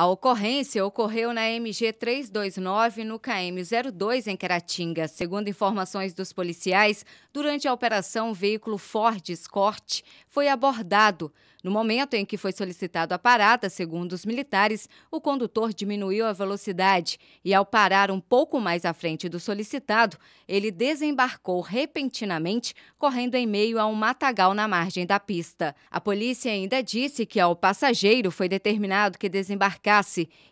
A ocorrência ocorreu na MG 329 no KM 02 em Caratinga. Segundo informações dos policiais, durante a operação, o veículo Ford Escort foi abordado. No momento em que foi solicitado a parada, segundo os militares, o condutor diminuiu a velocidade e, ao parar um pouco mais à frente do solicitado, ele desembarcou repentinamente, correndo em meio a um matagal na margem da pista. A polícia ainda disse que ao passageiro foi determinado que desembarcasse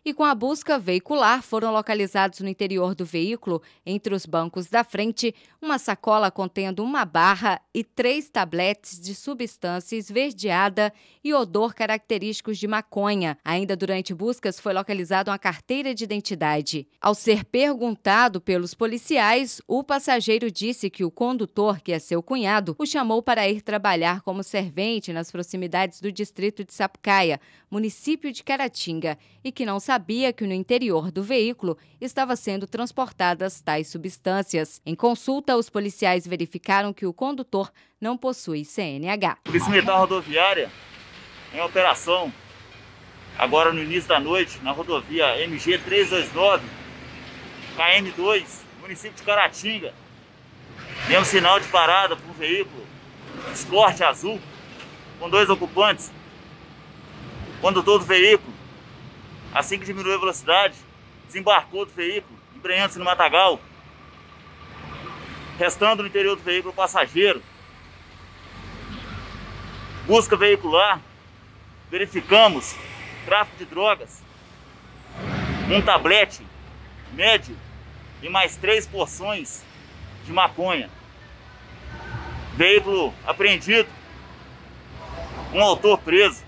e com a busca veicular foram localizados no interior do veículo, entre os bancos da frente, uma sacola contendo uma barra e três tabletes de substância esverdeada e odor característicos de maconha. Ainda durante buscas foi localizada uma carteira de identidade. Ao ser perguntado pelos policiais, o passageiro disse que o condutor, que é seu cunhado, o chamou para ir trabalhar como servente nas proximidades do distrito de Sapucaia, município de Caratinga, e que não sabia que no interior do veículo estava sendo transportadas tais substâncias. Em consulta, os policiais verificaram que o condutor não possui CNH. Polícia Militar Rodoviária, em operação, agora no início da noite, na rodovia MG 329, KM2, município de Caratinga. Deu um sinal de parada para um veículo, escorte azul, com dois ocupantes. O condutor do veículo Assim que diminuiu a velocidade, desembarcou do veículo, embrenhando-se no matagal, restando no interior do veículo o passageiro. Busca veicular, verificamos tráfico de drogas, um tablete médio e mais três porções de maconha. Veículo apreendido, um autor preso.